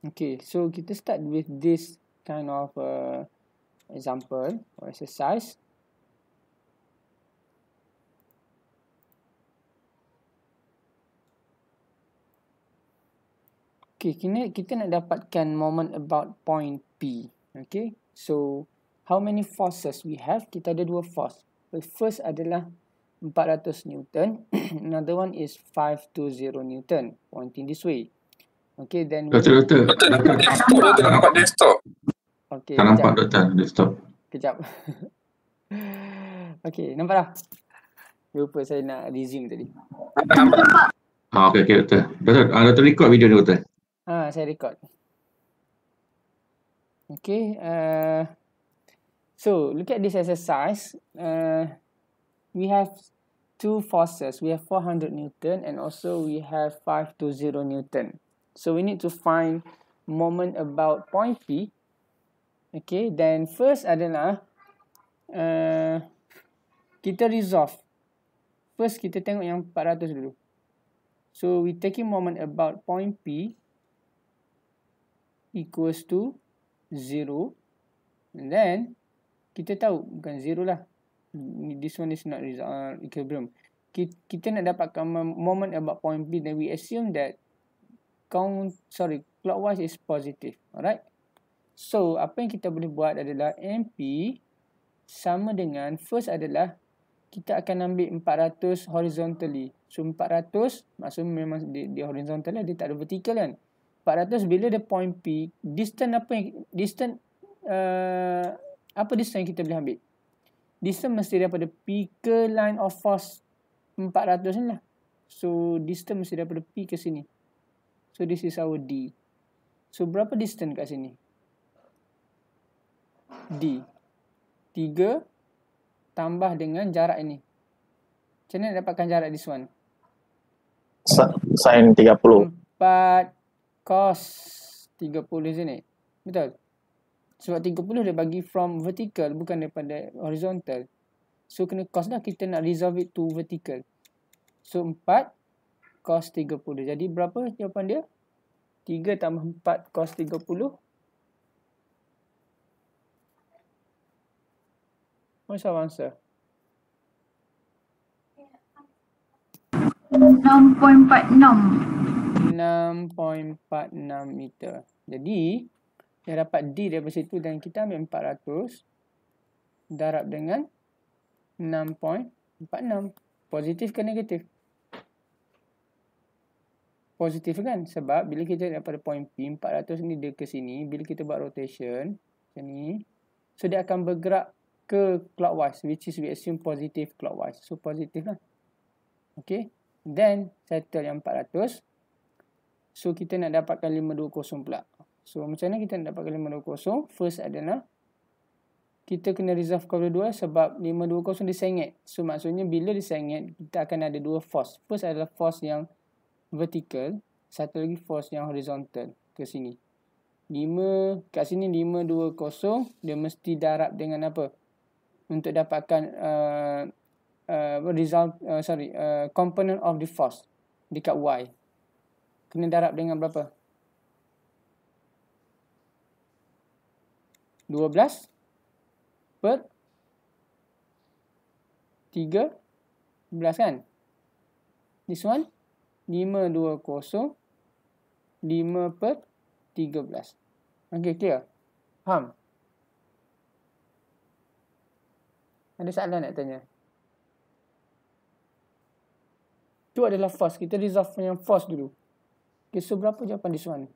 Okay, so kita start with this kind of uh, example or exercise. Okay, kini kita nak dapatkan moment about point P. Okay, so how many forces we have? Kita ada dua force. The first adalah 400 Newton. Another one is 520 Newton. Pointing this way. Okay, then... Doktor, doktor. Doktor, doktor. Lah, doktor, nampak desktop. Okay, tak nampak, doktor. Desktop. Kejap. okay, nampak dah? Lupa saya nak resume tadi. Ah, okey, okey, doktor. Betul. ah, doktor record video ni, doktor. Ah, saya record. Okay, uh, so look at this exercise. Uh, we have two forces. We have 400 Newton and also we have 520 Newton. So we need to find moment about point P. Okay, then first adalah uh, kita resolve. First kita tengok yang 400 dulu. So we taking moment about point P equals to 0. And then kita tahu bukan 0 lah. This one is not resolve, uh, equilibrium. Kita, kita nak dapatkan moment about point P then we assume that count sorry clockwise is positive alright so apa yang kita boleh buat adalah MP sama dengan first adalah kita akan ambil 400 horizontally so 400 maksudnya memang di di horizontal lah dia tak ada vertical kan 400 bila dia point P distance apa yang distance uh, apa distance yang kita boleh ambil distance mesti daripada P ke line of force 400 ni lah so distance mesti daripada P ke sini So this is our D. So berapa distance kat sini? D. 3 tambah dengan jarak ini. Macam mana nak dapatkan jarak this one? Sin 30. 4 cos 30 sini. Betul? Sebab 30 dia bagi from vertical bukan daripada horizontal. So kena cos lah kita nak resolve it to vertical. So 4 cos 30. Jadi berapa jawapan dia? Tiga tambah empat kos tiga puluh. 4 Enam point empat enam. Enam point empat enam meter Jadi Dia dapat D daripada situ dan kita ambil empat ratus Darab dengan enam point empat enam. Positif ke negatif? 6.46 positif kan sebab bila kita pada point P 400 ni dia ke sini bila kita buat rotation macam ni so dia akan bergerak ke clockwise which is we assume positive clockwise so positif lah ok then settle yang 400 so kita nak dapatkan 520 pula so macam mana kita nak dapatkan 520 first adalah kita kena resolve kepada 2 sebab 520 disengit so maksudnya bila disengit kita akan ada dua force first adalah force yang vertical, satu lagi force yang horizontal ke sini. 5 kat sini 5 2 0 dia mesti darab dengan apa? Untuk dapatkan uh, uh, result uh, sorry uh, component of the force dekat y. Kena darab dengan berapa? 12 per tiga 11 kan? This one 5 per 13. Okey, clear? Faham? Ada soalan nak tanya? Itu adalah force. Kita resolve yang force dulu. Okay, so berapa jawapan this one?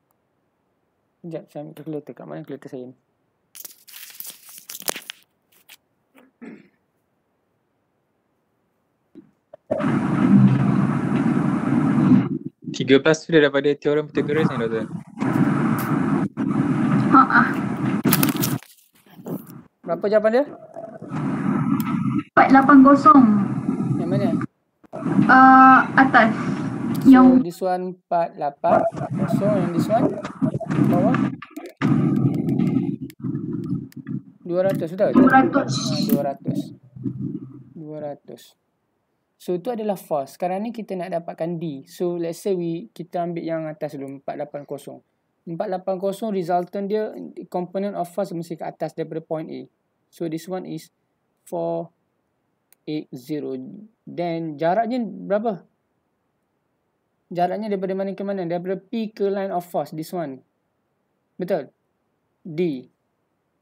Sekejap, saya ambil calculator kat mana calculator saya ni. tiga plus dia daripada teorem Pythagoras ni doktor. Ha, ha. Berapa jawapan dia? 480. Yang mana? Uh, atas. yang this one 480 yang this one bawah. Dua ratus sudah. 200. 200. 200. 200. 200. 200. 200. So itu adalah false. Sekarang ni kita nak dapatkan D. So let's say we kita ambil yang atas dulu 480. 480 resultant dia component of false mesti ke atas daripada point A. So this one is 480. Then jaraknya berapa? Jaraknya daripada mana ke mana? Daripada P ke line of force this one. Betul? D.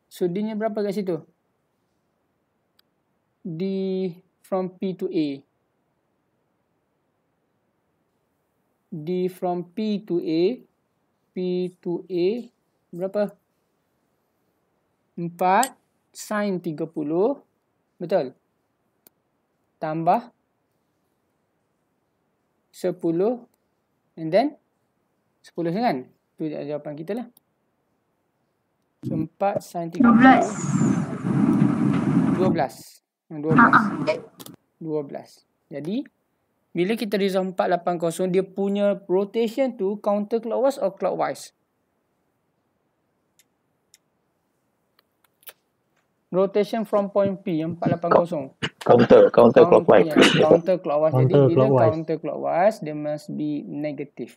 So D-nya berapa kat situ? D from P to A. D from P to A. P to A berapa? 4 sin 30. Betul. Tambah 10. And then 10 kan? Itu jawapan kita lah. So, 4 sin 30. 12. 12. 12. 12. Jadi bila kita di result 480, dia punya rotation tu counterclockwise or clockwise? Rotation from point P yang 480. Counter, counter clockwise. clockwise. Yeah, counter clockwise. Counter Jadi clockwise. bila counter clockwise, dia must be negative.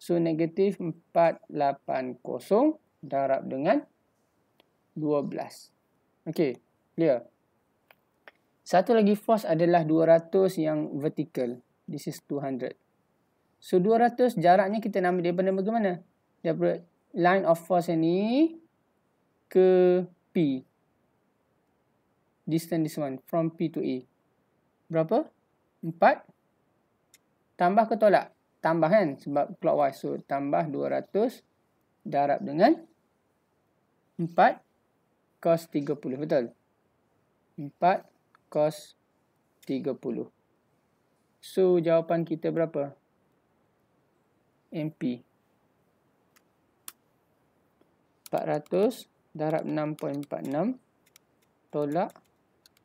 So negatif 480 darab dengan 12. Okay, clear? Yeah. Satu lagi force adalah 200 yang vertical. This is 200. So 200 jaraknya kita nama dia benda bagaimana? Daripada line of force ini ke P. Distance this one. From P to A. Berapa? 4. Tambah ke tolak? Tambah kan? Sebab clockwise. So tambah 200 darab dengan 4 cos 30. Betul? 4 cos cos 30. So jawapan kita berapa? MP. 400 darab 6.46 tolak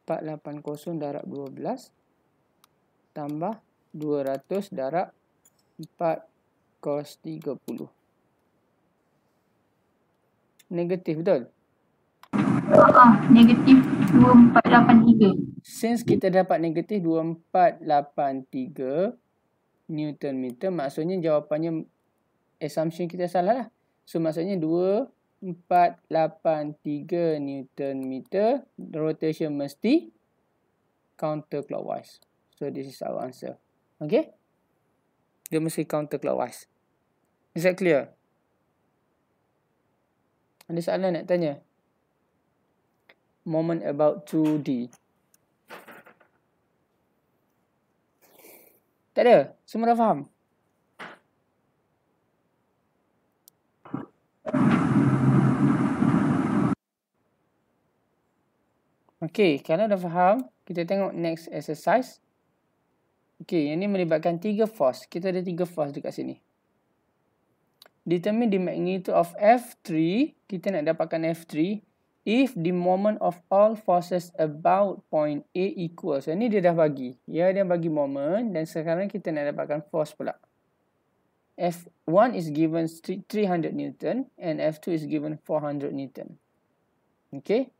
480 darab 12 tambah 200 darab 4 cos 30. Negatif betul? Ah, negatif 2483. Since kita dapat negatif 2483 Newton meter, maksudnya jawapannya assumption kita salah lah. So, maksudnya 2483 Newton meter, rotation mesti counterclockwise. So, this is our answer. Okay? Dia mesti counterclockwise. Is that clear? Ada soalan nak Tanya moment about 2D. Tak ada? Semua dah faham? Okay, kalau dah faham, kita tengok next exercise. Okay, yang ni melibatkan tiga force. Kita ada tiga force dekat sini. Determine the magnitude of F3. Kita nak dapatkan F3 if the moment of all forces about point A equals. So, ni dia dah bagi. Ya, dia bagi moment dan sekarang kita nak dapatkan force pula. F1 is given 300 Newton and F2 is given 400 Newton. Okay.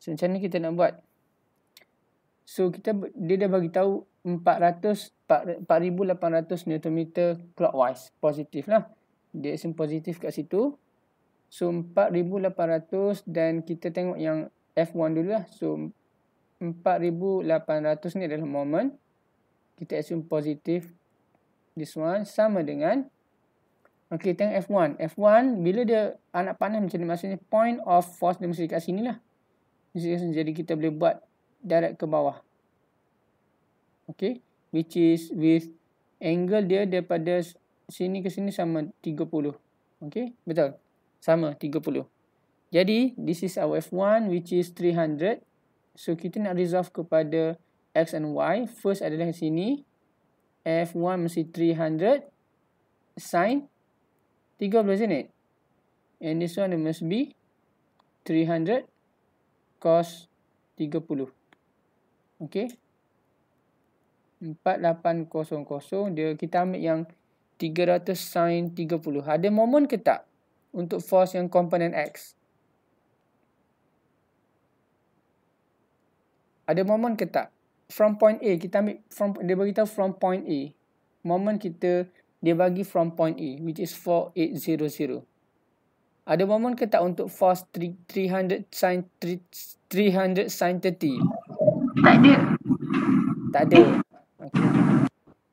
So, macam ni kita nak buat. So, kita dia dah bagi tahu 4800 Newton meter clockwise. Positif lah. Dia sem positif kat situ. So 4800 dan kita tengok yang F1 dulu lah. So 4800 ni adalah moment. Kita assume positif this one sama dengan Okey tengok F1. F1 bila dia anak panah macam ni maksudnya point of force dia mesti dekat sini lah. Jadi kita boleh buat direct ke bawah. Okey. Which is with angle dia daripada sini ke sini sama 30. Okey. Betul. Sama, 30. Jadi, this is our F1 which is 300. So, kita nak resolve kepada X and Y. First adalah di sini. F1 mesti 300. Sign. 30, isn't it? And this one must be 300. Cos 30. Okay. 4800 dia kita ambil yang 300 sin 30. Ada momen ke tak? untuk force yang komponen X. Ada moment ke tak? From point A, kita ambil from, dia beritahu from point A. Moment kita, dia bagi from point A, which is 4800. Ada moment ke tak untuk force 300 sin, 300 sin 30? Tak ada. Tak ada. Okay.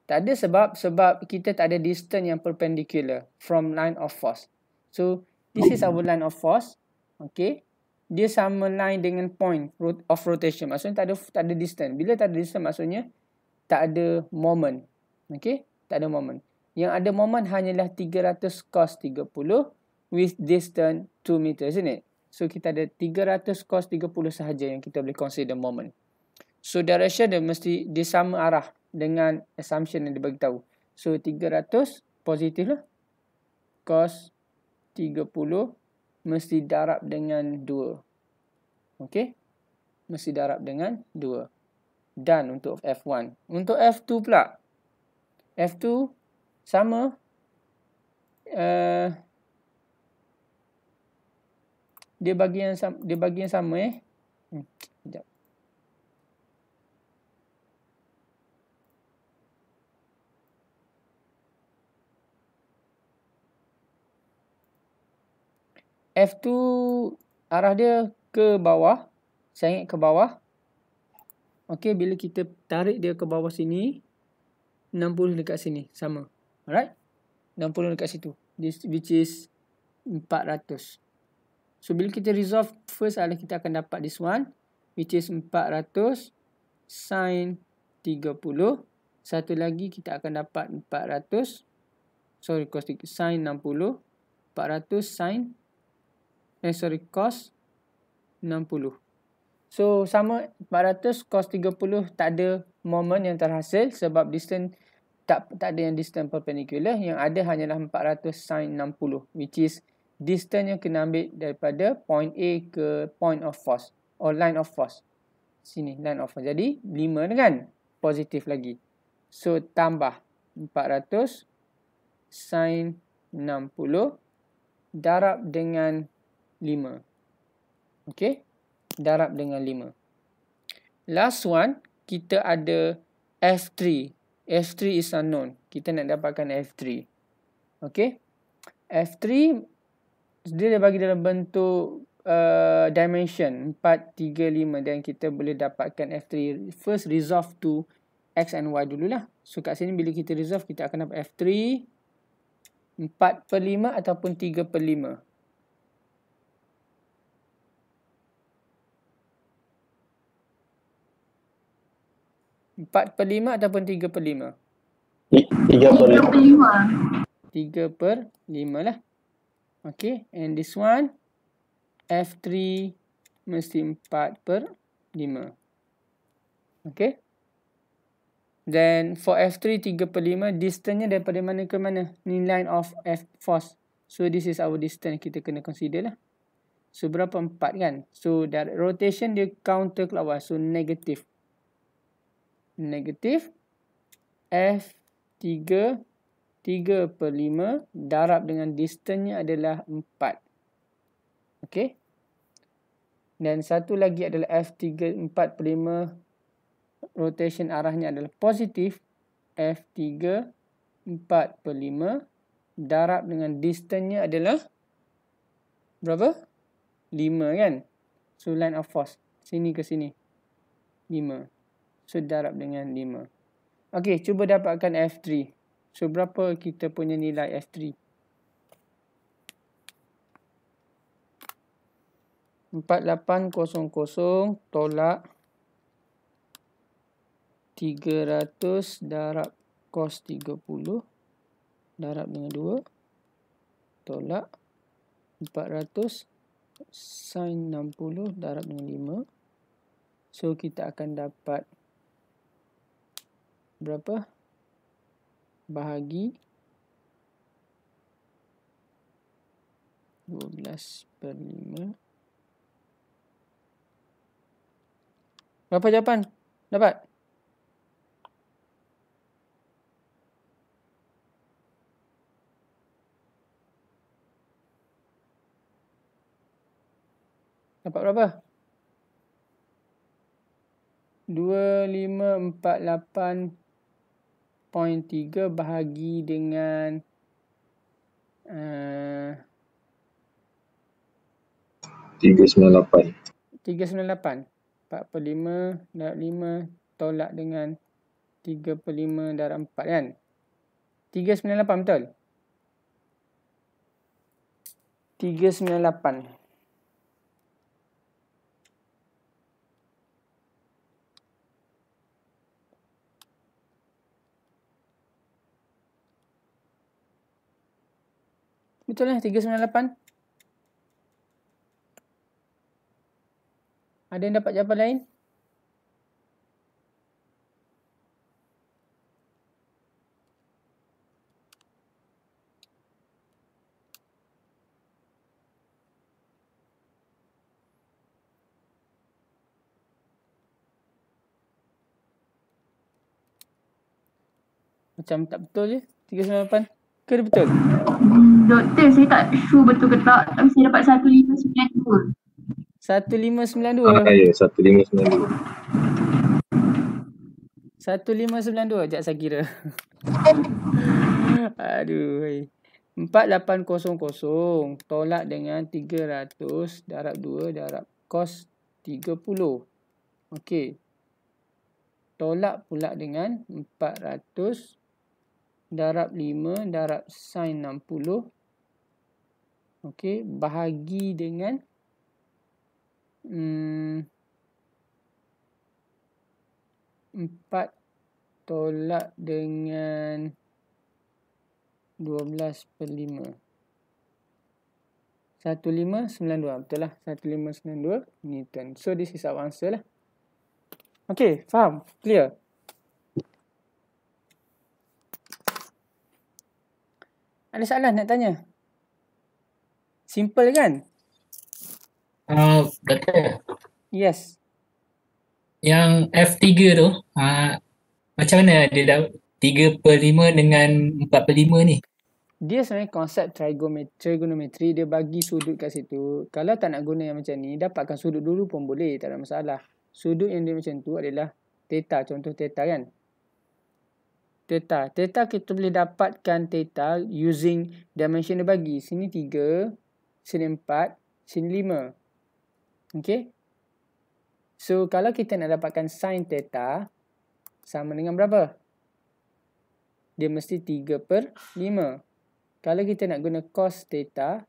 Tak ada sebab sebab kita tak ada distance yang perpendicular from line of force. So, this is our line of force. Okay. Dia sama line dengan point of rotation. Maksudnya tak ada, tak ada distance. Bila tak ada distance maksudnya tak ada moment. Okay. Tak ada moment. Yang ada moment hanyalah 300 cos 30 with distance 2 meter. Isn't it? So, kita ada 300 cos 30 sahaja yang kita boleh consider moment. So, direction dia mesti dia sama arah dengan assumption yang dia tahu. So, 300 positif lah. Cos 30 mesti darab dengan 2. Okey? Mesti darab dengan 2. Dan untuk F1. Untuk F2 pula. F2 sama. Uh, dia bagi yang sama. Dia bagi yang sama eh. Hmm, sekejap. F2 arah dia ke bawah. Sengit ke bawah. Okey, bila kita tarik dia ke bawah sini. 60 dekat sini. Sama. Alright. 60 dekat situ. This, which is 400. So, bila kita resolve first adalah kita akan dapat this one. Which is 400 sin 30. Satu lagi kita akan dapat 400. Sorry, cos sin 60. 400 sin 30 eh sorry cos 60. So sama 400 cos 30 tak ada moment yang terhasil sebab distance tak tak ada yang distance perpendicular yang ada hanyalah 400 sin 60 which is distance yang kena ambil daripada point A ke point of force or line of force. Sini line of force. Jadi 5 kan positif lagi. So tambah 400 sin 60 darab dengan 5. Okey. Darab dengan 5. Last one, kita ada F3. F3 is unknown. Kita nak dapatkan F3. Okey. F3, dia dah bagi dalam bentuk uh, dimension. 4, 3, 5. Dan kita boleh dapatkan F3. First, resolve to X and Y dululah. So, kat sini bila kita resolve, kita akan dapat F3. 4 per 5 ataupun 3 per 5. Empat per 5 ataupun tiga per lima. Tiga per lima. Tiga per lima lah. Okay, and this one, F3 mesti empat per lima. Okay. Then, for F3, tiga per lima, distance-nya daripada mana ke mana? Ni line of F force. So, this is our distance kita kena consider lah. So, berapa 4 kan? So, that rotation dia counter counterclockwise. So, negative negatif F3 3 per 5 darab dengan distance adalah 4. Okey. Dan satu lagi adalah F3 4 per 5 rotation arahnya adalah positif. F3 4 per 5 darab dengan distance adalah berapa? 5 kan? So line of force. Sini ke sini. 5 sedarab dengan 5. Okey, cuba dapatkan F3. So, berapa kita punya nilai F3? Empat lapan kosong kosong tolak tiga ratus darab kos tiga puluh darab dengan dua tolak empat ratus sin enam puluh darab dengan lima. So kita akan dapat berapa bahagi 12 per 5 berapa jawapan? dapat? dapat berapa? 2548 0.3 bahagi dengan uh, 398. 398. 4/5 5 tolak dengan 3/5 darab 4 kan? 398 betul? 398. Betul lah, 398. Ada yang dapat jawapan lain? Macam tak betul je, 398. 398 ke betul? Doktor saya tak sure betul ke tak tapi saya dapat 1592. 1592? Ah, ya, yeah, 1592. 1592, sekejap saya kira. Aduh. Hai. 4800 tolak dengan 300 darab 2 darab kos 30. Okey. Tolak pula dengan darab 5 darab sin 60 okey bahagi dengan mm 4 tolak dengan 12 per 5 1592 betul lah 1592 newton so this is our answer lah okey faham clear Ada soalan nak tanya? Simple kan? Uh, betul. Yes. Yang F3 tu, uh, macam mana dia dah 3 per 5 dengan 4 per 5 ni? Dia sebenarnya konsep trigonometri, dia bagi sudut kat situ. Kalau tak nak guna yang macam ni, dapatkan sudut dulu pun boleh, tak ada masalah. Sudut yang dia macam tu adalah theta, contoh theta kan? theta. Theta kita boleh dapatkan theta using dimension dia bagi. Sini 3, sini 4, sini 5. Okay. So kalau kita nak dapatkan sin theta sama dengan berapa? Dia mesti 3 per 5. Kalau kita nak guna cos theta,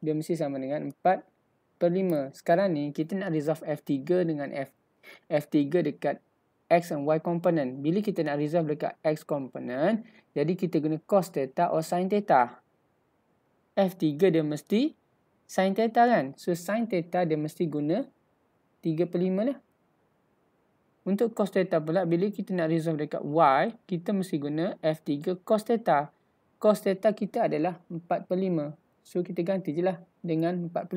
dia mesti sama dengan 4 per 5. Sekarang ni kita nak resolve F3 dengan F, F3 dekat X and Y component. Bila kita nak resolve dekat X component, jadi kita guna cos theta or sin theta. F3 dia mesti sin theta kan? So sin theta dia mesti guna 3 per 5 lah. Untuk cos theta pula, bila kita nak resolve dekat Y, kita mesti guna F3 cos theta. Cos theta kita adalah 4 per 5. So kita ganti je lah dengan 4 per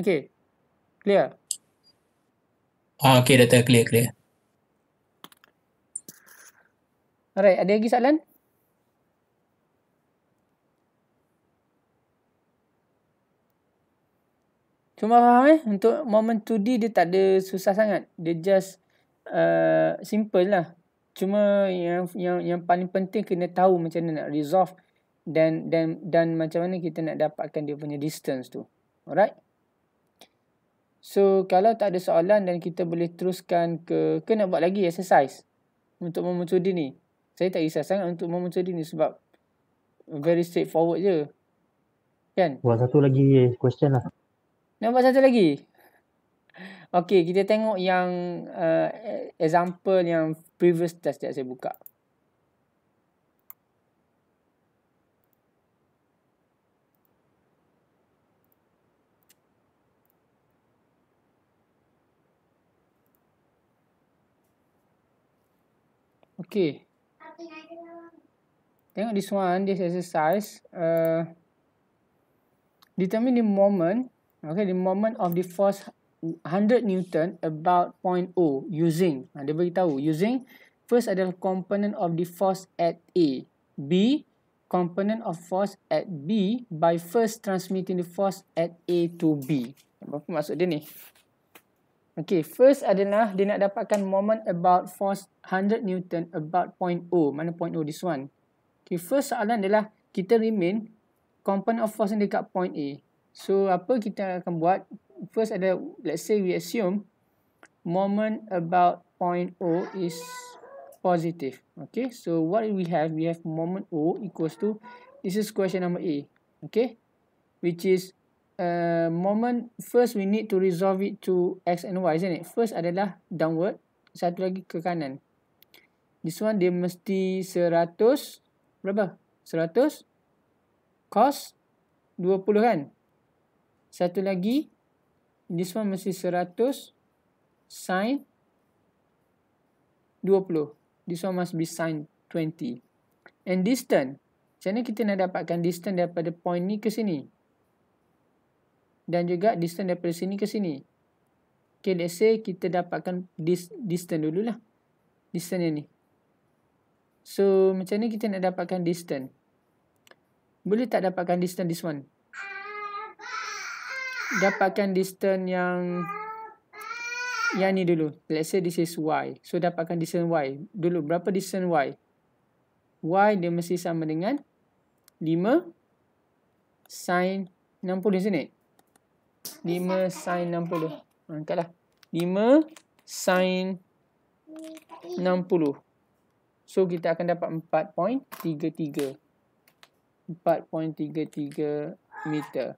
5. Okay. Clear? Ah, okay, data clear, clear. Alright, ada lagi soalan? Cuma faham eh? Untuk moment 2D dia tak ada susah sangat. Dia just uh, simple lah. Cuma yang yang yang paling penting kena tahu macam mana nak resolve dan dan dan macam mana kita nak dapatkan dia punya distance tu. Alright? So, kalau tak ada soalan dan kita boleh teruskan ke kena buat lagi exercise untuk moment 2D ni saya tak risau sangat untuk memuncuri ni sebab very straightforward je. Kan? Buat satu lagi question lah. Nak buat satu lagi? Okay, kita tengok yang uh, example yang previous test yang saya buka. Okay. Tengok this one, this exercise. Uh, determine the moment, okay, the moment of the force 100 newton about point O using, uh, dia beritahu, using first adalah component of the force at A, B, component of force at B by first transmitting the force at A to B. Apa maksud dia ni? Okay, first adalah dia nak dapatkan moment about force 100 newton about point O. Mana point O? This one. Okay, first soalan adalah kita remain component of force dekat point A. So apa kita akan buat? First ada let's say we assume moment about point O is positive. Okay, so what we have? We have moment O equals to this is question number A. Okay, which is Uh, moment first we need to resolve it to x and y isn't it first adalah downward satu lagi ke kanan this one dia mesti 100 berapa? 100 cos 20 kan? Satu lagi this one mesti 100 sin 20. This one must be sin 20. And distance. Macam mana kita nak dapatkan distance daripada point ni ke sini? Dan juga distance daripada sini ke sini. Okay, let's say kita dapatkan dis distance dululah. Distance ni. So, macam ni kita nak dapatkan distance. Boleh tak dapatkan distance this one? Dapatkan distance yang yang ni dulu. Let's say this is y. So, dapatkan distance y. Dulu, berapa distance y? Y dia mesti sama dengan 5 sin 60 di sini. 5 sin 60. Angkatlah. 5 sin 60. So kita akan dapat 4.33. 4.33 meter.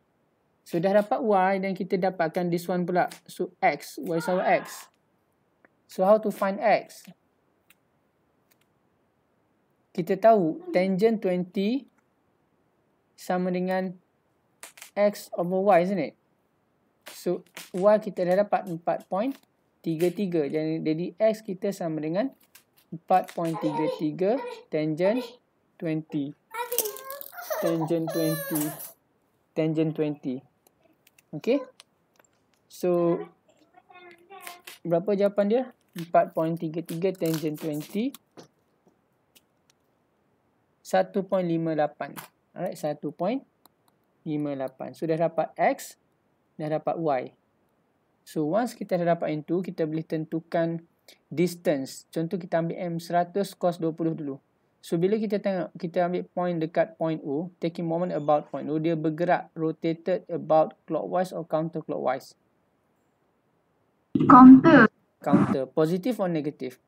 So dah dapat Y dan kita dapatkan this one pula. So X, Y sama X. So how to find X? Kita tahu tangent 20 sama dengan X over Y isn't it? So Y kita dah dapat 4.33. Jadi X kita sama dengan 4.33. 4.33 tangent 20. Tangent 20. Tangent 20. Okay. So, berapa jawapan dia? 4.33 tangent 20. 1.58. Alright, 1.58. So, dah dapat X, dah dapat Y. So, once kita dah dapat N2, kita boleh tentukan distance. Contoh kita ambil M100 cos 20 dulu. So bila kita tengok kita ambil point dekat point O, taking moment about point O, dia bergerak rotated about clockwise or counterclockwise. Counter. Counter. Positive or negative?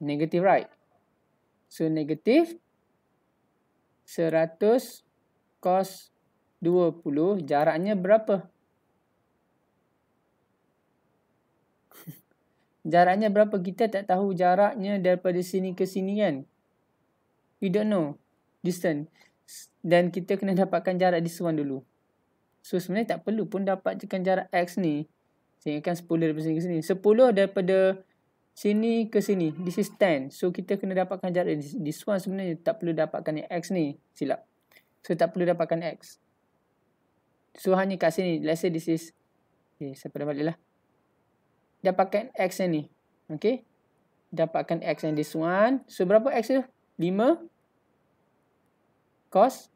Negative right. So negative 100 cos 20 jaraknya berapa? Jaraknya berapa? Kita tak tahu jaraknya daripada sini ke sini kan? We don't know. Distance. Dan kita kena dapatkan jarak this one dulu. So sebenarnya tak perlu pun dapatkan jarak X ni. Sehingga 10 kan daripada sini ke sini. 10 daripada sini ke sini. This is 10. So kita kena dapatkan jarak this one sebenarnya tak perlu dapatkan X ni. Silap. So tak perlu dapatkan X. So hanya kat sini. Let's say this is. Okay, eh, saya pada balik lah dapatkan X yang ni. Okey. Dapatkan X yang this one. So, berapa X tu? 5 cos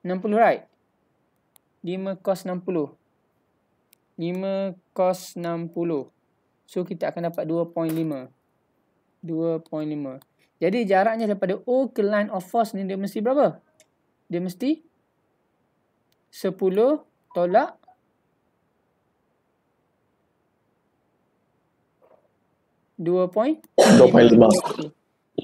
60, right? 5 cos 60. 5 cos 60. So, kita akan dapat 2.5. 2.5. Jadi, jaraknya daripada O ke line of force ni, dia mesti berapa? Dia mesti 10 tolak 2.5.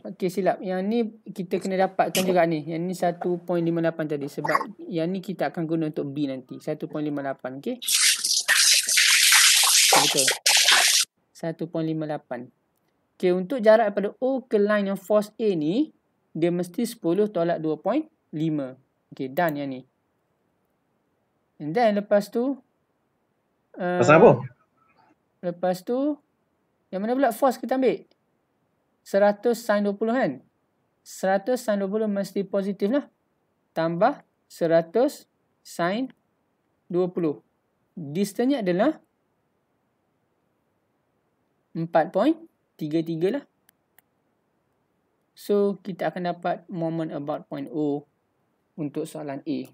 Okey silap. Yang ni kita kena dapatkan juga ni. Yang ni 1.58 tadi sebab yang ni kita akan guna untuk B nanti. 1.58 okey. Betul. 1.58. Okey untuk jarak daripada O ke line yang force A ni dia mesti 10 tolak 2.5. Okey done yang ni. And then lepas tu uh, Pasal apa? Lepas tu yang mana pula force kita ambil? 100 sin 20 kan? 100 sin 20 mesti positif lah. Tambah 100 sin 20. Distance-nya adalah 4.33 lah. So, kita akan dapat moment about point O untuk soalan A.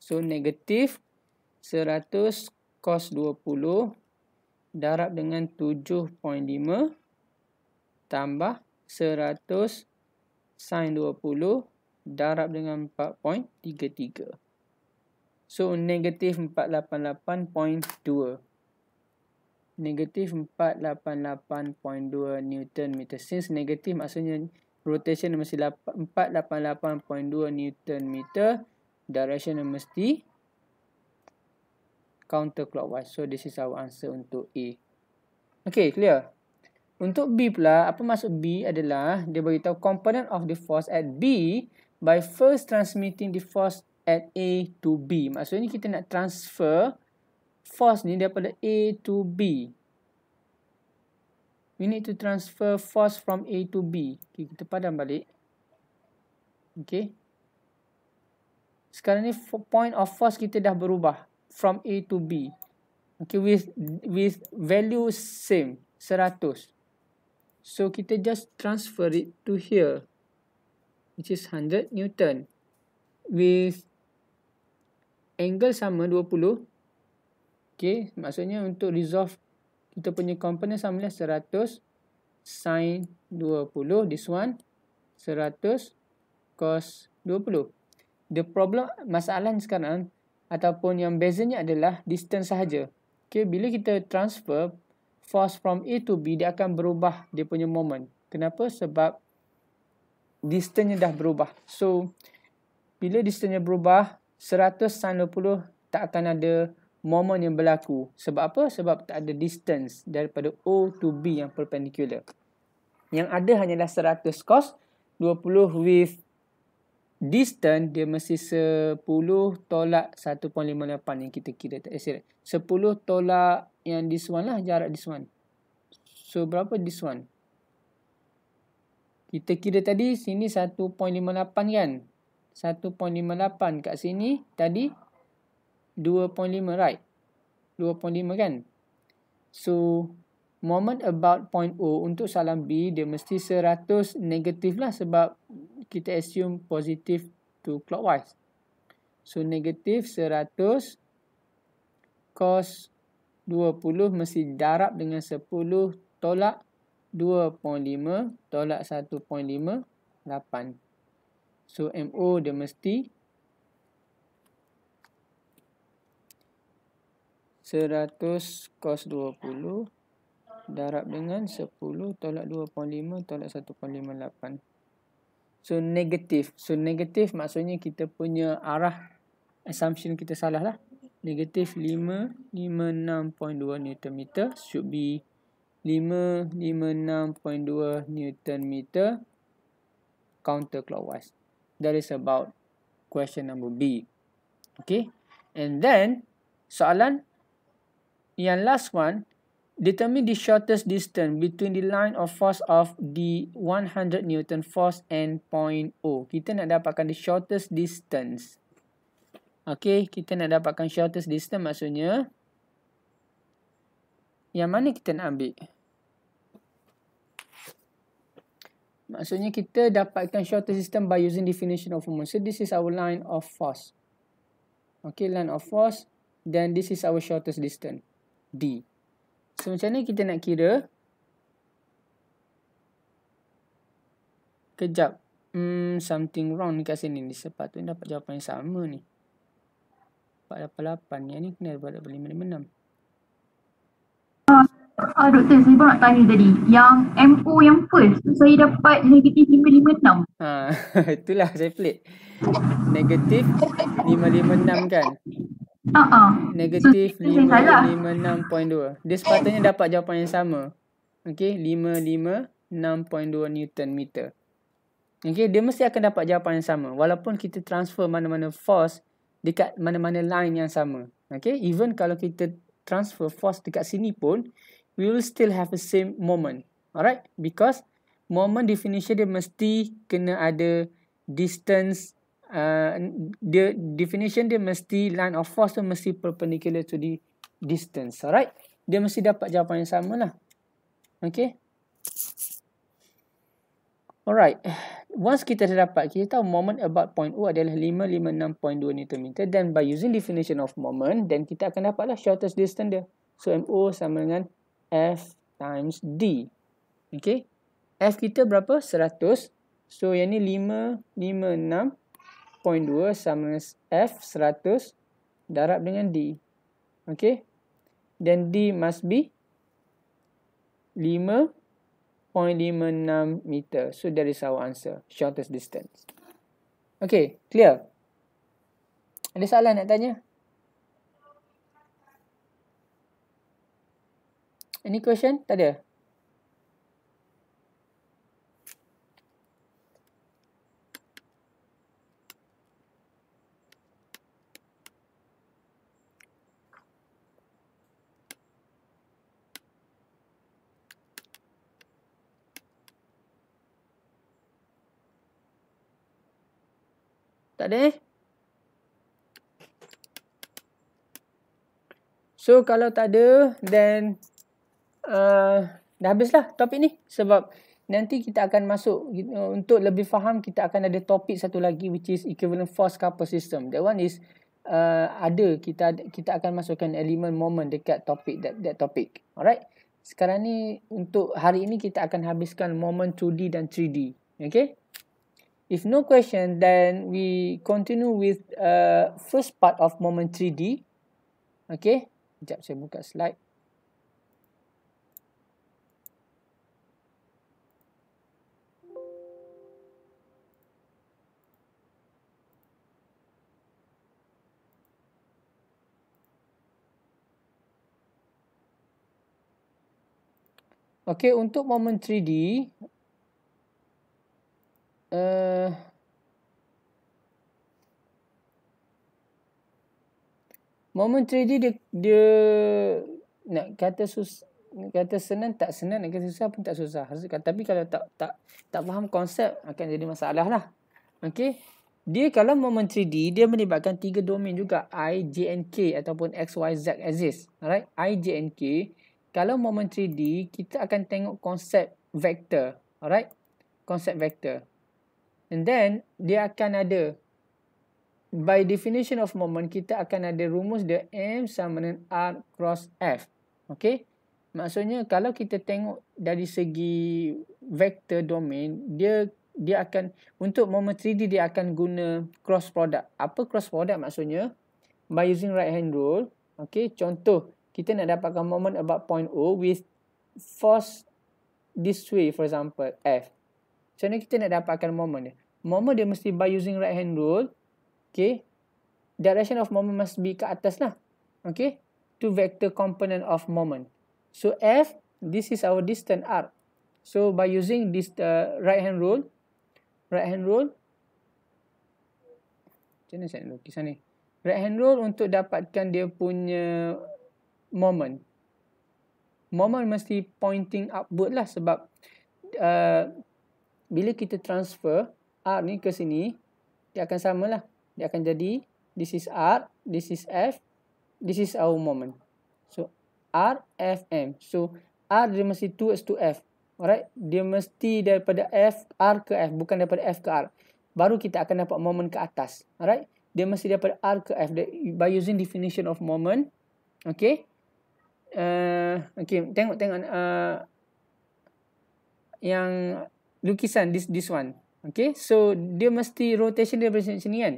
So, negatif 100 cos 20 darab dengan 7.5 tambah 100 sin 20 darab dengan 4.33. So negatif 488.2. Negatif 488.2 Newton meter. Since negatif maksudnya rotation mesti 488.2 Newton meter. Direction mesti counterclockwise. So this is our answer untuk A. Okay, clear. Untuk B pula, apa maksud B adalah dia beritahu component of the force at B by first transmitting the force at A to B. Maksudnya kita nak transfer force ni daripada A to B. We need to transfer force from A to B. Okay, kita padam balik. Okay. Sekarang ni point of force kita dah berubah from A to B. Okay, with with value same, seratus, So, kita just transfer it to here, which is 100 Newton. With angle sama 20. Okay, maksudnya untuk resolve kita punya component sama dengan lah, 100 sin 20. This one, 100 cos 20. The problem, masalah sekarang, ataupun yang bezanya adalah distance sahaja. Okay, bila kita transfer force from A to B, dia akan berubah dia punya moment. Kenapa? Sebab distance-nya dah berubah. So, bila distance-nya berubah, 160 tak akan ada moment yang berlaku. Sebab apa? Sebab tak ada distance daripada O to B yang perpendicular. Yang ada hanyalah 100 cos, 20 with distance dia mesti 10 tolak 1.58 yang kita kira tak eh, silap 10 tolak yang this one lah jarak this one so berapa this one kita kira tadi sini 1.58 kan 1.58 kat sini tadi 2.5 right 2.5 kan so Moment about point O untuk salam B dia mesti 100 negatif lah sebab kita assume positif to clockwise. So negatif 100 cos 20 mesti darab dengan 10 tolak 2.5 tolak 1.5 8. So MO dia mesti 100 cos 20 darab dengan 10 tolak 2.5 tolak 1.58. So negatif. So negatif maksudnya kita punya arah assumption kita salah lah. Negatif 556.2 meter should be 556.2 counter clockwise, That is about question number B. Okay. And then soalan yang last one Determine the shortest distance between the line of force of the 100 Newton force and point O. Kita nak dapatkan the shortest distance. Okay, kita nak dapatkan shortest distance maksudnya. Yang mana kita nak ambil? Maksudnya kita dapatkan shortest distance by using definition of moment. So this is our line of force. Okay, line of force. Then this is our shortest distance. D. D. So macam mana kita nak kira? Kejap. Hmm, something wrong ni kat sini ni. Sepatutnya dapat jawapan yang sama ni. 488 ni. Yang ni kena dapat 556. Ah, uh, ah, Doktor, saya baru nak tanya tadi. Yang MO yang first tu saya dapat negatif 556. Ha, itulah saya pelik. Negatif 556 kan. Uh-uh. Negatif so, lah. 556.2. Dia sepatutnya dapat jawapan yang sama. Okay, 556.2 Newton meter. Okay, dia mesti akan dapat jawapan yang sama. Walaupun kita transfer mana-mana force dekat mana-mana line yang sama. Okay, even kalau kita transfer force dekat sini pun, we will still have the same moment. Alright, because moment definition dia mesti kena ada distance Uh, dia definition dia mesti line of force tu mesti perpendicular to the distance. Alright? Dia mesti dapat jawapan yang sama lah. Okay? Alright. Once kita dah dapat, kita tahu moment about point O adalah 556.2 meter. Then by using definition of moment, then kita akan dapat lah shortest distance dia. So MO sama dengan F times D. Okay? F kita berapa? 100. So yang ni 556 0.2 sama F 100 darab dengan D. Okey. dan D must be 5.56 meter. So that is our answer. Shortest distance. Okey. Clear? Ada soalan nak tanya? Any question? Tak Tak ada? tak ada eh. So kalau tak ada then uh, dah habislah topik ni sebab nanti kita akan masuk uh, untuk lebih faham kita akan ada topik satu lagi which is equivalent force couple system. That one is uh, ada kita kita akan masukkan elemen moment dekat topik that that topic. Alright. Sekarang ni untuk hari ini kita akan habiskan moment 2D dan 3D. Okay. If no question, then we continue with uh, first part of moment 3D. Okay, sekejap saya buka slide. Okey, untuk moment 3D, Eh, moment trading dia, dia nak kata sus kata senang tak senang nak kata susah pun tak susah tapi kalau tak tak tak faham konsep akan jadi masalah lah okey dia kalau moment 3D dia melibatkan tiga domain juga i j N k ataupun x y z exist alright i j N k kalau moment 3D kita akan tengok konsep vektor alright konsep vektor And then dia akan ada by definition of moment kita akan ada rumus dia M sama dengan R cross F. okay? Maksudnya kalau kita tengok dari segi vector domain dia dia akan untuk moment 3D dia akan guna cross product. Apa cross product maksudnya? By using right hand rule. okay? contoh kita nak dapatkan moment about point O with force this way for example F. Macam mana kita nak dapatkan moment dia? moment dia mesti by using right hand rule. Okay. Direction of moment must be ke atas lah. Okay. To vector component of moment. So F, this is our distance R. So by using this uh, right hand rule. Right hand rule. Macam mana saya nak ni. Right hand rule untuk dapatkan dia punya moment. Moment mesti pointing upward lah sebab uh, bila kita transfer, R ni ke sini, dia akan sama lah, Dia akan jadi, this is R, this is F, this is our moment. So, R, F, M. So, R dia mesti towards to F. Alright? Dia mesti daripada F, R ke F. Bukan daripada F ke R. Baru kita akan dapat moment ke atas. Alright? Dia mesti daripada R ke F. By using definition of moment. Okay? Uh, okay. Tengok, tengok. Uh, yang lukisan, this this one. Okay, so dia mesti rotation dia daripada sini kan?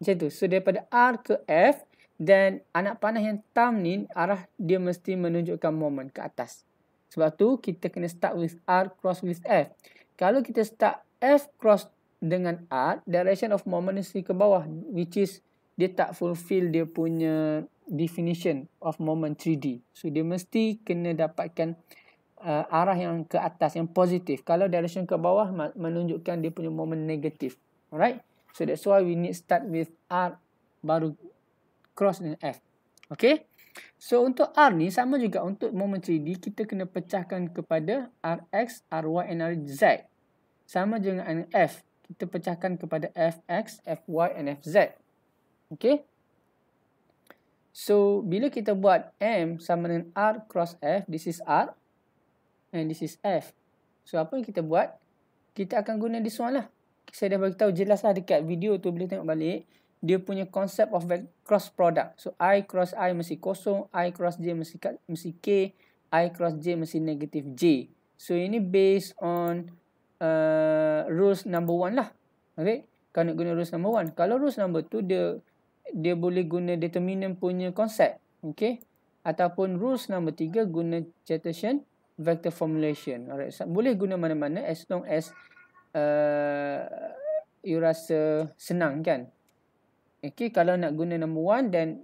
Macam tu. So, daripada R ke F, dan anak panah yang thumb ni, arah dia mesti menunjukkan moment ke atas. Sebab tu, kita kena start with R cross with F. Kalau kita start F cross dengan R, direction of moment mesti ke bawah, which is dia tak fulfill dia punya definition of moment 3D. So, dia mesti kena dapatkan uh, arah yang ke atas yang positif. Kalau direction ke bawah menunjukkan dia punya momen negatif. Alright. So that's why we need start with R baru cross dengan F. Okay. So untuk R ni sama juga untuk momen 3D kita kena pecahkan kepada RX, RY and RZ. Sama dengan F. Kita pecahkan kepada FX, FY and FZ. Okay. So, bila kita buat M sama dengan R cross F, this is R and this is F. So apa yang kita buat? Kita akan guna this one lah. Saya dah beritahu jelaslah dekat video tu boleh tengok balik. Dia punya concept of cross product. So I cross I mesti kosong. I cross J mesti K. I cross J mesti negatif J. So ini based on uh, rules number one lah. Okay. Kau nak guna rules number one. Kalau rules number two dia dia boleh guna determinant punya concept. Okay. Ataupun rules number tiga guna cetacean vector formulation. Alright, so, boleh guna mana-mana as long as uh, you rasa senang kan. Okay, kalau nak guna number one, then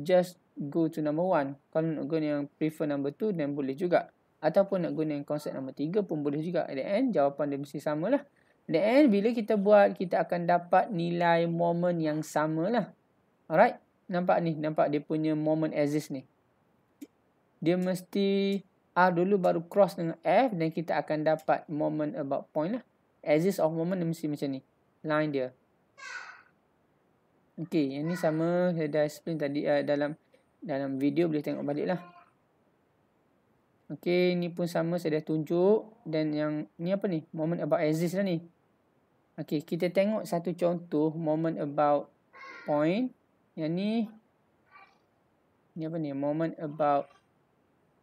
just go to number one. Kalau nak guna yang prefer number two, then boleh juga. Ataupun nak guna yang konsep number tiga pun boleh juga. At the end, jawapan dia mesti samalah. At the end, bila kita buat, kita akan dapat nilai moment yang sama lah. Alright, nampak ni, nampak dia punya moment exist ni. Dia mesti A ah, dulu baru cross dengan F dan kita akan dapat moment about point lah. Axis of moment mesti macam ni. Line dia. Okey, yang ni sama saya dah explain tadi uh, dalam dalam video boleh tengok balik lah. Okey, ni pun sama saya dah tunjuk dan yang ni apa ni? Moment about axis lah ni. Okey, kita tengok satu contoh moment about point. Yang ni ni apa ni? Moment about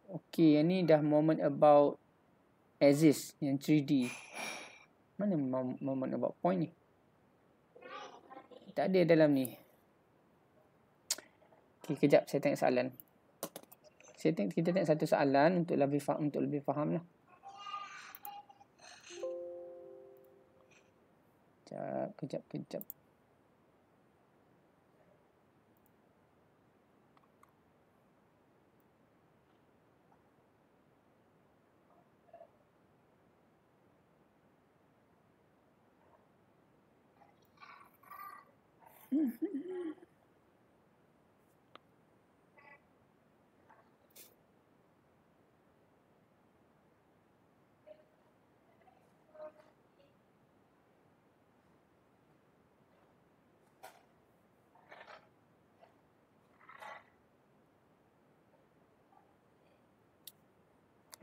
Okay, yang ni dah moment about exist yang 3D. Mana moment about point ni? Tak ada dalam ni. Okay, kejap saya tengok soalan. Saya tengok kita tengok satu soalan untuk lebih faham untuk lebih faham lah. Kejap, kejap, kejap.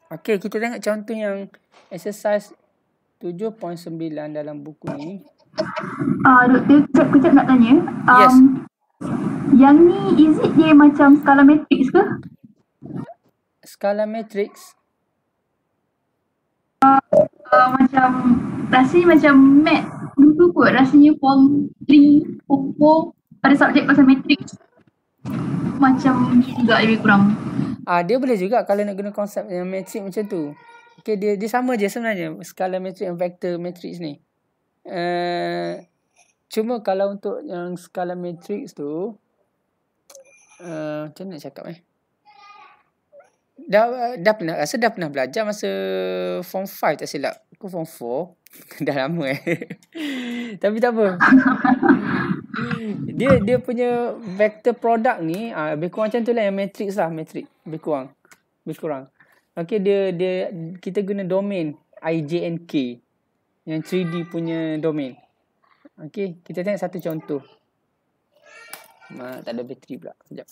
Okey, kita tengok contoh yang exercise 7.9 dalam buku ni. Ah, uh, doktor, kejap-kejap nak tanya. Um, yes. Yang ni, is it dia macam skala matrix ke? Skala matrix? Uh, uh, macam, rasanya macam mat dulu kot. Rasanya form 3, form 4, pada subjek pasal matrix. Macam ni juga lebih kurang. Ah dia boleh juga kalau nak guna konsep yang matrix macam tu. Okey dia dia sama je sebenarnya skala matrix dan vector matrix ni. Uh, cuma kalau untuk yang skala matrix tu uh, macam mana nak cakap eh? Dah dah pernah rasa dah pernah belajar masa form 5 tak silap. Aku form 4 dah lama eh. Tapi tak apa. dia dia punya vector product ni uh, lebih kurang macam tu lah yang matrix lah matrix lebih kurang lebih kurang okey dia dia kita guna domain ijnk yang 3d punya domain okey kita tengok satu contoh Ma, tak ada bateri pula sekejap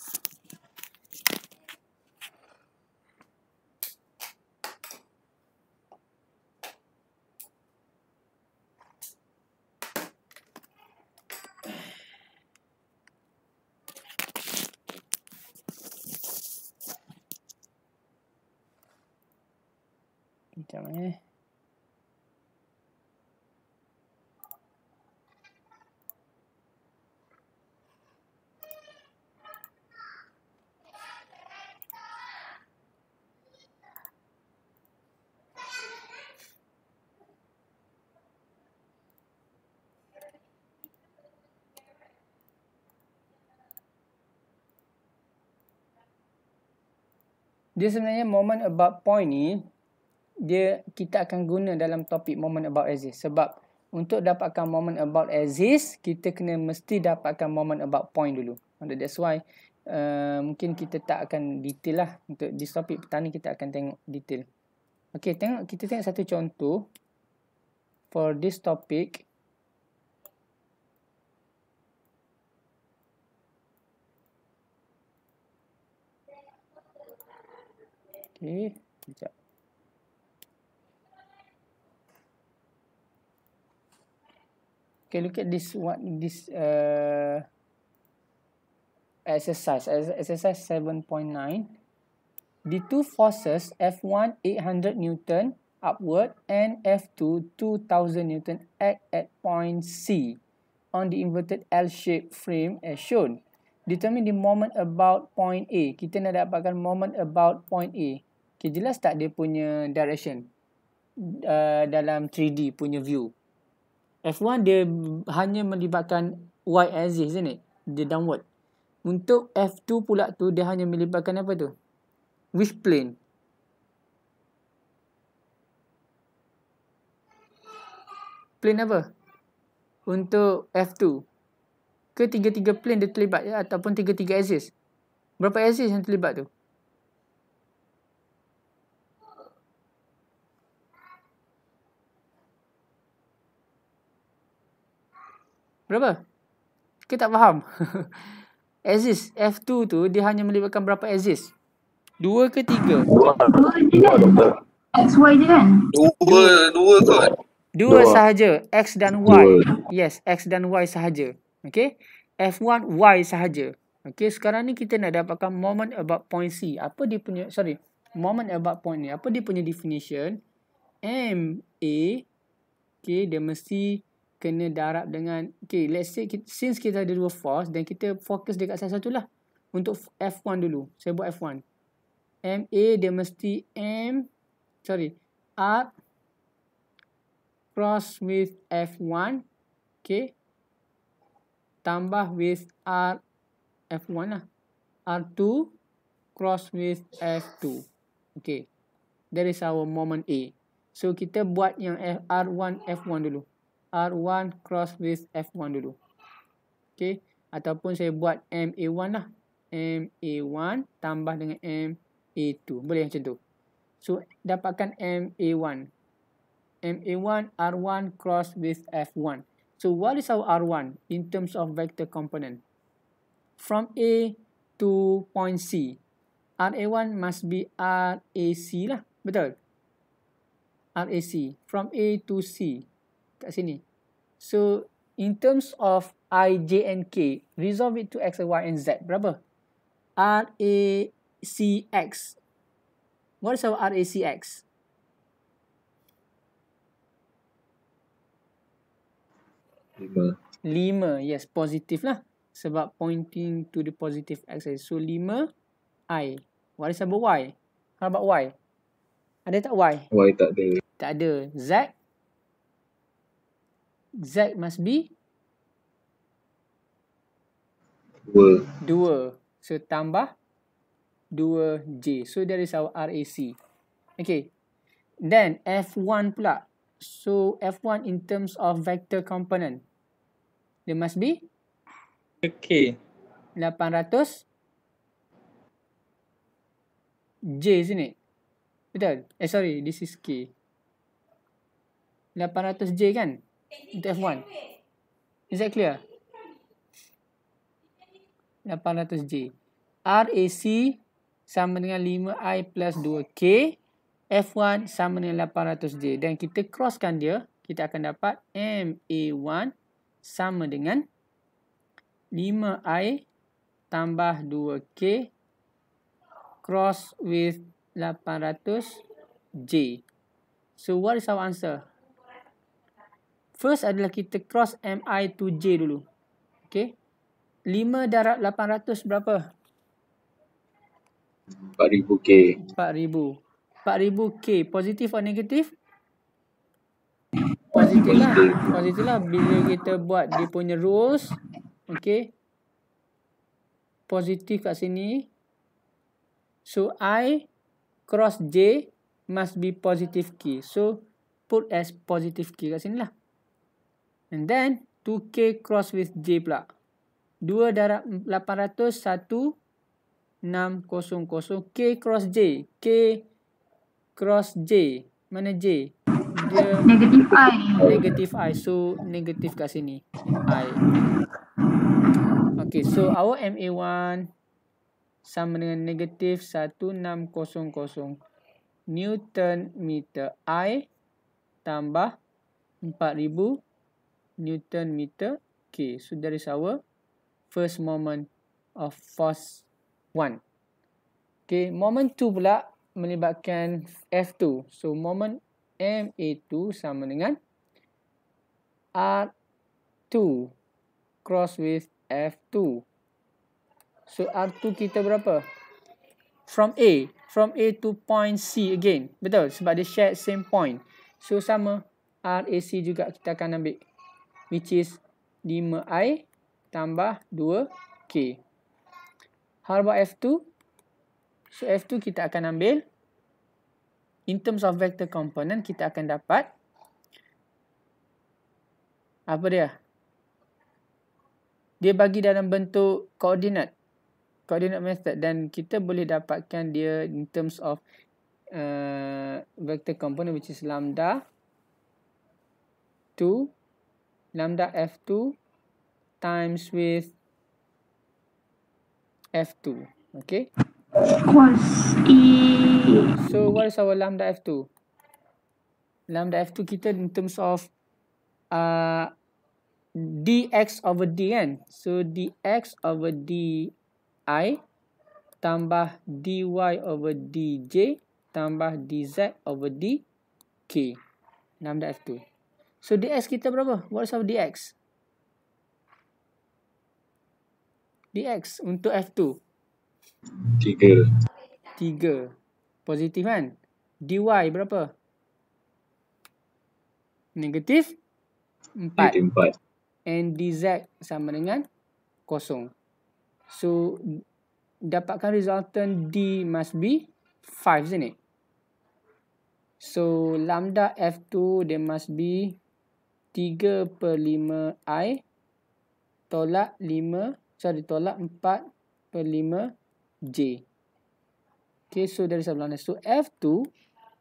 けどね。Dia sebenarnya moment about point ni dia kita akan guna dalam topik moment about axis sebab untuk dapatkan moment about axis kita kena mesti dapatkan moment about point dulu that's why uh, mungkin kita tak akan detail lah untuk this topic petani kita akan tengok detail Okay tengok kita tengok satu contoh for this topic Okay, sekejap. Okay, look at this one, this uh, exercise, exercise 7.9. The two forces, F1, 800 Newton upward, and F2, 2000 Newton, act at point C on the inverted L-shaped frame as shown. Determine the moment about point A. Kita nak dapatkan moment about point A. Okay, jelas tak dia punya direction uh, dalam 3D punya view? F1 dia hanya melibatkan Y axis ni. Dia downward. Untuk F2 pula tu dia hanya melibatkan apa tu? Which plane? Plane apa? Untuk F2. ke tiga tiga plane dia terlibat ya? ataupun tiga-tiga axis. Berapa axis yang terlibat tu? 3. Berapa? Kita tak faham. Aziz F2 tu dia hanya melibatkan berapa Aziz? Dua ke tiga? Dua. Dua kan? kan? Dua, dua kot. Kan? Dua sahaja. X dan Y. Yes, X dan Y sahaja. Okay. F1, Y sahaja. Okay, sekarang ni kita nak dapatkan moment about point C. Apa dia punya, sorry. Moment about point ni. Apa dia punya definition? M, A. Okay, dia mesti kena darab dengan okay let's say kita, since kita ada dua force dan kita fokus dekat salah satu lah untuk F1 dulu saya buat F1 MA dia mesti M sorry R cross with F1 okay tambah with R F1 lah R2 cross with F2 okay that is our moment A so kita buat yang R1 F1 dulu R1 cross with F1 dulu. Okay. Ataupun saya buat MA1 lah. MA1 tambah dengan MA2. Boleh macam tu. So, dapatkan MA1. MA1 R1 cross with F1. So, what is our R1 in terms of vector component? From A to point C. RA1 must be RAC lah. Betul? RAC. From A to C kat sini. So, in terms of I, J and K, resolve it to X, Y and Z. Berapa? R, A, C, X. What is our R, A, C, X? Lima. Lima, yes. Positif lah. Sebab pointing to the positive X. So, lima, I. What is our Y? How about Y? Ada tak Y? Y tak ada. Tak ada. Z? Z must be? Dua. Dua. So, tambah 2J. So, that is our RAC. Okay. Then, F1 pula. So, F1 in terms of vector component. There must be? Okay. 800. J, isn't it? Betul? Eh, sorry. This is K. 800J, kan? F1. Is that clear? 800J. RAC sama dengan 5I plus 2K. F1 sama dengan 800J. Dan kita crosskan dia. Kita akan dapat MA1 sama dengan 5I tambah 2K cross with 800J. So, what is our answer? First adalah kita cross MI to J dulu. Okay. 5 darab 800 berapa? 4,000K. 4,000. 4,000K. Positif atau negatif? Positif lah. Positif lah. Bila kita buat dia punya rules. Okay. Positif kat sini. So, I cross J must be positive key. So, put as positive key kat sini lah. And then 2K cross with J pula. 2 darab 801 600 K cross J. K cross J. Mana J? Dia negatif I. Negative I. So negative kat sini. I. Okay. So our MA1 sama dengan negatif 1600 Newton meter I tambah Newton meter K. So that is our first moment of force 1. Okay, moment 2 pula melibatkan F2. So moment MA2 sama dengan R2 cross with F2. So R2 kita berapa? From A. From A to point C again. Betul? Sebab dia share same point. So sama RAC juga kita akan ambil which is 5i tambah 2k. How about F2? So F2 kita akan ambil in terms of vector component kita akan dapat apa dia? Dia bagi dalam bentuk koordinat. Koordinat method dan kita boleh dapatkan dia in terms of uh, vector component which is lambda 2 lambda F2 times with F2. Okay. Was e. So what is our lambda F2? Lambda F2 kita in terms of uh, dx over dn. So dx over di tambah dy over dj tambah dz over dk. Lambda F2. So dx kita berapa? What's of dx? dx untuk f2. Tiga. Tiga. Positif kan? dy berapa? Negatif 4. 4. And dz sama dengan kosong. So dapatkan resultant d must be five isn't it? So lambda f2 there must be 3 per 5 I tolak 5, sorry, tolak 4 per 5 J. Okay, so dari sebelah ni. So, F2,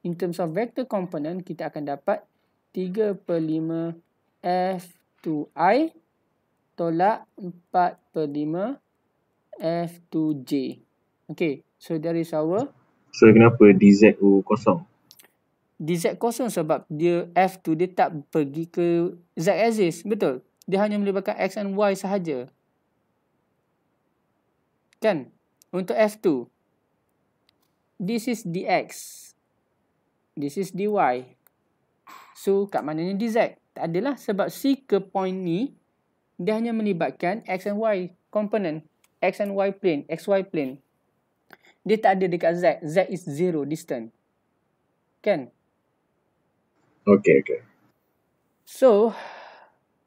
in terms of vector component, kita akan dapat 3 per 5 F2I tolak 4 per 5 F2J. Okay, so dari sebelah. So, kenapa DZ kosong? di Z kosong sebab dia F tu dia tak pergi ke Z axis. Betul? Dia hanya melibatkan X and Y sahaja. Kan? Untuk F tu. This is DX. This is DY. So, kat mana ni DZ? Tak adalah sebab C ke point ni dia hanya melibatkan X and Y component. X and Y plane. XY plane. Dia tak ada dekat Z. Z is zero distance. Kan? Okay, okay. So,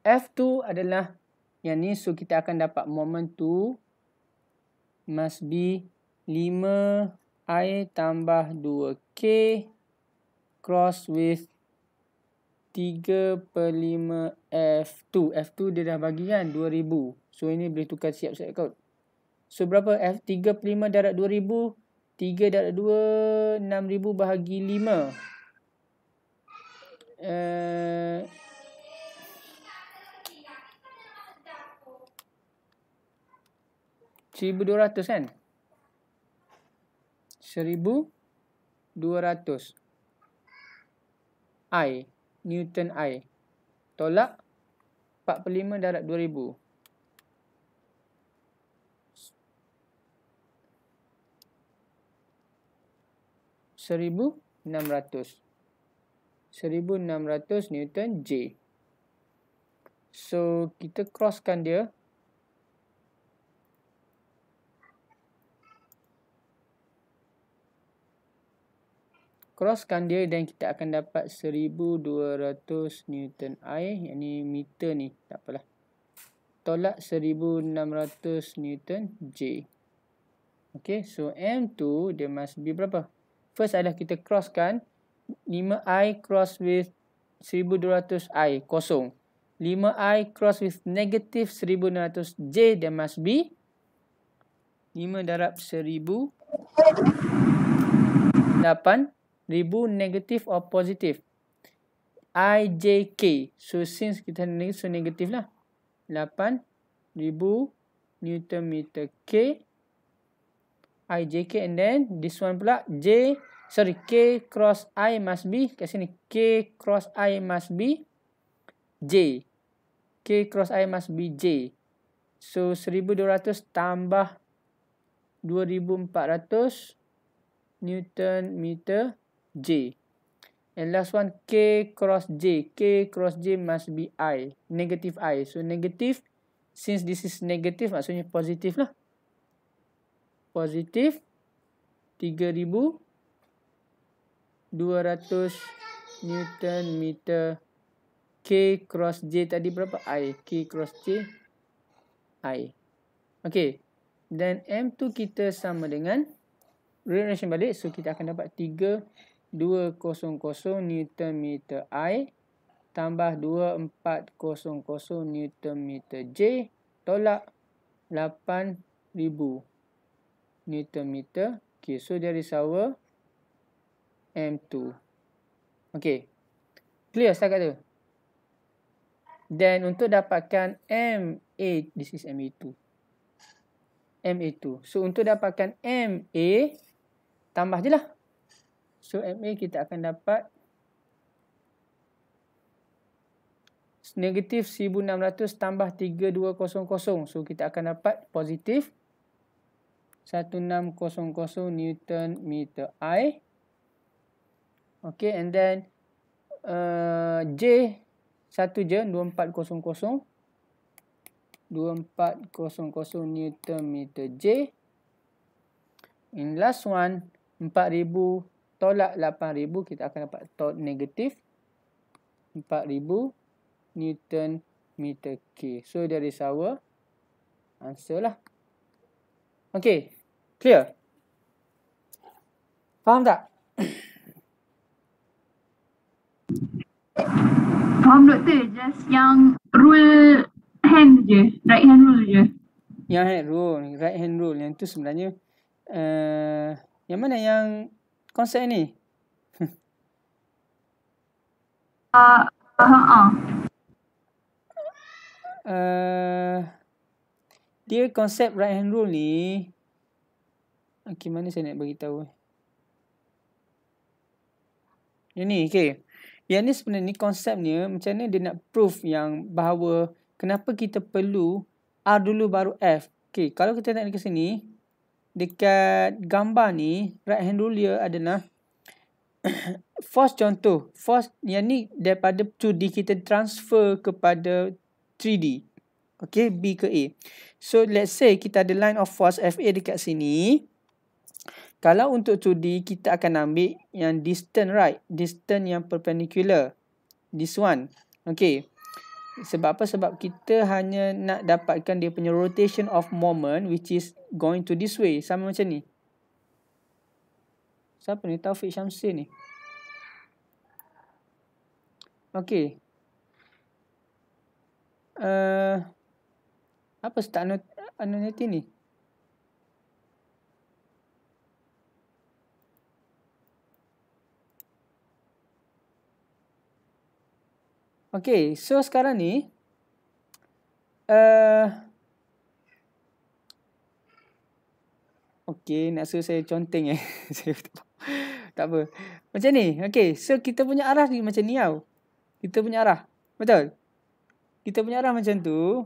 F2 adalah yang ni. So, kita akan dapat moment tu must be 5I tambah 2K cross with 3 per 5 F2. F2 dia dah bagi kan 2000. So, ini boleh tukar siap set kot. So, berapa? F3 per 5 darat 2000. 3 darat 2, 6000 bahagi 5. Eh, seribu dua ratus kan? Seribu dua ratus. I. Newton I. Tolak. Empat puluh lima darat dua ribu. Seribu enam ratus. 1600 Newton J. So, kita crosskan dia. Crosskan dia dan kita akan dapat 1200 Newton I. Yang ni meter ni. Tak apalah. Tolak 1600 Newton J. Okay. So, M tu dia must be berapa? First adalah kita crosskan. kan. 5i cross with 1200i kosong. 5i cross with negative 1600j there must be 5 darab 1000 8000 negative or positive. I, J, K. So, since kita negatif, so negatif lah. 8,000 Newton meter K. I, J, K. And then, this one pula, J, sorry k cross i must be ke sini k cross i must be j k cross i must be j so 1200 tambah 2400 newton meter j and last one k cross j k cross j must be i negative i so negative since this is negative maksudnya positif lah positif 200 Newton meter K cross J tadi berapa? I K cross J I Okay Dan M tu kita sama dengan Relation balik So kita akan dapat 3200 Newton meter I Tambah 2400 Newton meter J Tolak 8000 Newton meter Okay so dari sawah M2. Okey. Clear saya kata tu. Then untuk dapatkan M MA, this is M 2 M 2 So untuk dapatkan M MA, tambah je lah. So M MA kita akan dapat negatif 1600 tambah 3200. So kita akan dapat positif 1600 Newton meter I. Okay, and then uh, J satu je, 2400. 2400 Newton meter J. In last one, 4000 tolak 8000, kita akan dapat tol negatif. 4000 Newton meter K. So, that is our answer lah. Okay, clear? Faham tak? Faham doktor, just yang rule hand je, right hand rule je. Yang hand rule, right hand rule yang tu sebenarnya uh, yang mana yang konsep ni? Ah, uh, uh, dia konsep right hand rule ni okay, mana saya nak bagi tahu? Ini okey. Yang ni sebenarnya ni konsepnya macam ni dia nak proof yang bahawa kenapa kita perlu R dulu baru F. Okay, kalau kita tengok ke sini, dekat gambar ni, right hand rule dia adalah force contoh. Force yang ni daripada 2D kita transfer kepada 3D. Okay, B ke A. So, let's say kita ada line of force FA dekat sini. Kalau untuk 2D, kita akan ambil yang distance right. Distance yang perpendicular. This one. Okay. Sebab apa? Sebab kita hanya nak dapatkan dia punya rotation of moment which is going to this way. Sama macam ni. Siapa ni? Taufik Syamsin ni. Okay. Uh, apa start annotating ni? Okay, so sekarang ni uh, eh, Okay, nak suruh saya conteng eh Tak apa Macam ni, okay So kita punya arah ni macam ni tau Kita punya arah, betul? Kita punya arah macam tu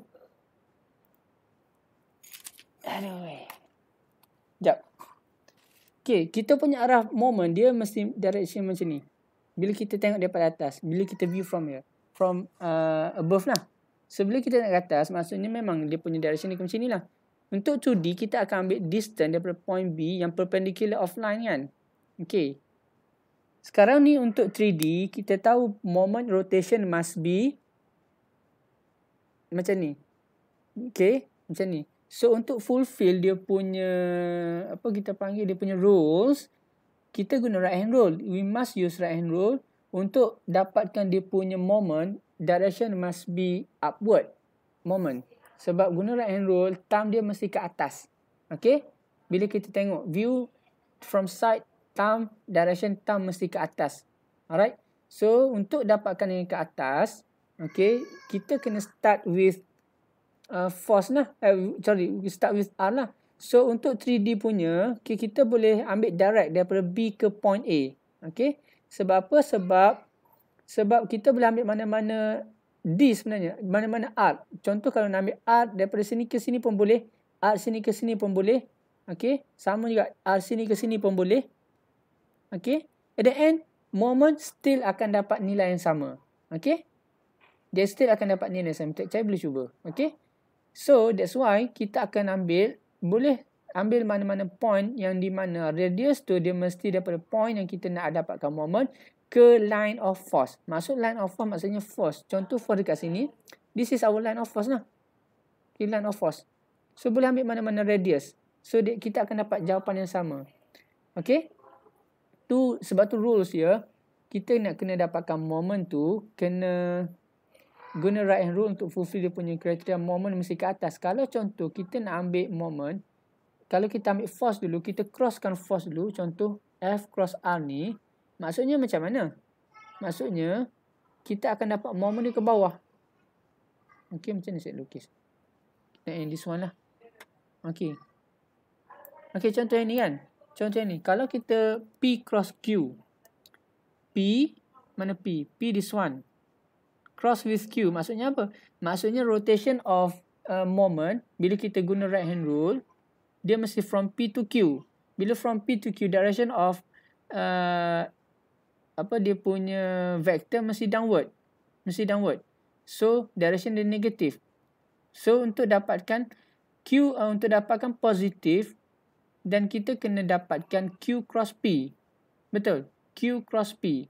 Aduh jap, Okay, kita punya arah moment Dia mesti direction macam ni Bila kita tengok daripada atas Bila kita view from here from uh, above lah. Sebelum kita nak ke atas, maksudnya memang dia punya direction dia ke macam ni lah. Untuk 2D, kita akan ambil distance daripada point B yang perpendicular offline kan. Okay. Sekarang ni untuk 3D, kita tahu moment rotation must be macam ni. Okay. Macam ni. So, untuk fulfill dia punya, apa kita panggil, dia punya rules, kita guna right hand rule. We must use right hand rule untuk dapatkan dia punya moment, direction must be upward moment. Sebab guna right hand rule, thumb dia mesti ke atas. Okay? Bila kita tengok view from side, thumb, direction thumb mesti ke atas. Alright? So, untuk dapatkan yang ke atas, okay, kita kena start with uh, force lah. Eh, sorry, start with R lah. So, untuk 3D punya, okay, kita boleh ambil direct daripada B ke point A. Okay? Sebab apa? Sebab sebab kita boleh ambil mana-mana D sebenarnya. Mana-mana art. Contoh kalau nak ambil art daripada sini ke sini pun boleh. Art sini ke sini pun boleh. Okey. Sama juga art sini ke sini pun boleh. Okey. At the end, moment still akan dapat nilai yang sama. okay? Dia still akan dapat nilai yang sama. Saya boleh cuba. okay? So, that's why kita akan ambil. Boleh ambil mana-mana point yang di mana radius tu dia mesti daripada point yang kita nak dapatkan moment ke line of force. Maksud line of force maksudnya force. Contoh force dekat sini. This is our line of force lah. Okay, line of force. So boleh ambil mana-mana radius. So dia, kita akan dapat jawapan yang sama. Okay. Tu sebab tu rules ya. Kita nak kena dapatkan moment tu. Kena guna right hand rule untuk fulfill dia punya criteria. Moment mesti ke atas. Kalau contoh kita nak ambil moment kalau kita ambil force dulu, kita crosskan force dulu. Contoh F cross R ni. Maksudnya macam mana? Maksudnya, kita akan dapat moment dia ke bawah. Okey, macam ni saya lukis. Nak yang this one lah. Okey. Okey, contoh yang ni kan? Contoh yang ni. Kalau kita P cross Q. P, mana P? P this one. Cross with Q. Maksudnya apa? Maksudnya rotation of uh, moment. Bila kita guna right hand rule dia mesti from P to Q. Bila from P to Q, direction of uh, apa dia punya vector mesti downward. Mesti downward. So, direction dia negatif. So, untuk dapatkan Q, uh, untuk dapatkan positif, dan kita kena dapatkan Q cross P. Betul? Q cross P.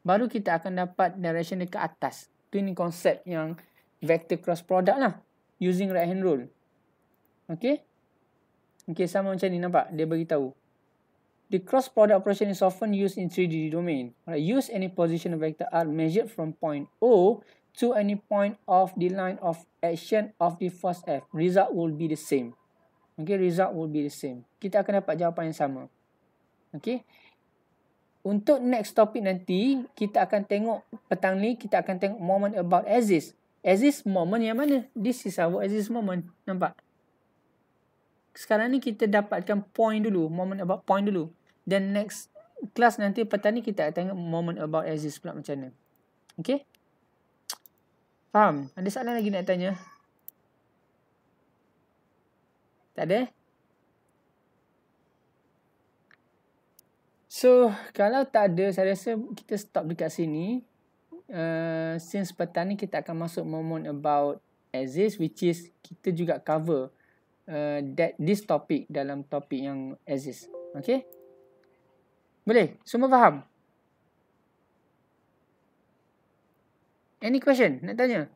Baru kita akan dapat direction dia ke atas. Itu ni konsep yang vector cross product lah. Using right hand rule. Okay? Okay, sama macam ni nampak. Dia bagi tahu, The cross-product operation is often used in 3D domain. Right? Use any position vector R measured from point O to any point of the line of action of the first F. Result will be the same. Okay, result will be the same. Kita akan dapat jawapan yang sama. Okay. Untuk next topic nanti, kita akan tengok petang ni, kita akan tengok moment about axis. Axis moment yang mana? This is our axis moment. Nampak? sekarang ni kita dapatkan point dulu, moment about point dulu. Then next class nanti petang ni kita akan tengok moment about axis pula macam mana. Okay? Faham? Ada soalan lagi nak tanya? Tak ada? So, kalau tak ada, saya rasa kita stop dekat sini. Uh, since petang ni kita akan masuk moment about axis which is kita juga cover Uh, that this topic dalam topik yang exist. Okay? Boleh? Semua faham? Any question nak tanya?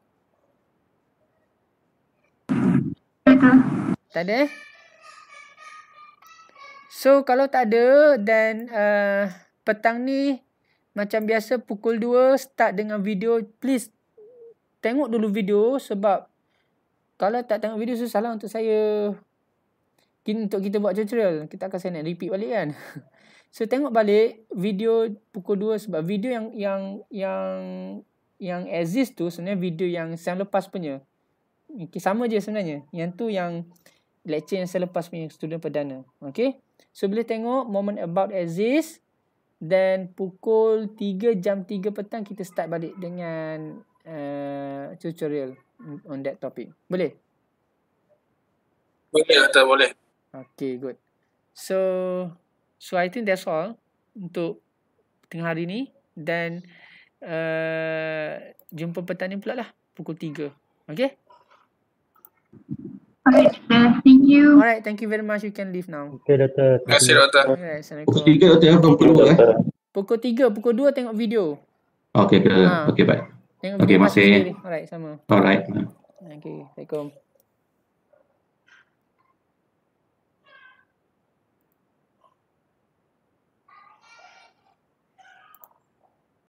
Tak ada eh? So kalau tak ada dan uh, petang ni macam biasa pukul 2 start dengan video please tengok dulu video sebab kalau tak tengok video susahlah untuk saya untuk kita buat tutorial. Kita akan saya nak repeat balik kan. So tengok balik video pukul 2 sebab video yang yang yang yang exist tu sebenarnya video yang saya lepas punya. Okay, sama je sebenarnya. Yang tu yang lecture yang saya lepas punya student perdana. Okay. So boleh tengok moment about exist. Then pukul 3 jam 3 petang kita start balik dengan uh, tutorial on that topic. Boleh? Boleh atau boleh. Okay, good. So, so I think that's all untuk tengah hari ni. Dan uh, jumpa petang ni pula lah pukul 3. Okay? Okay, uh, thank you. Alright, thank you very much. You can leave now. Okay, Dr. Terima kasih, Dr. Pukul 3, Dr. Pukul 2, eh? Pukul 3, pukul 2 tengok video. Okay, ha. okay, bye. Jangan okay, masih. Alright, sama. Alright. Okay, Assalamualaikum.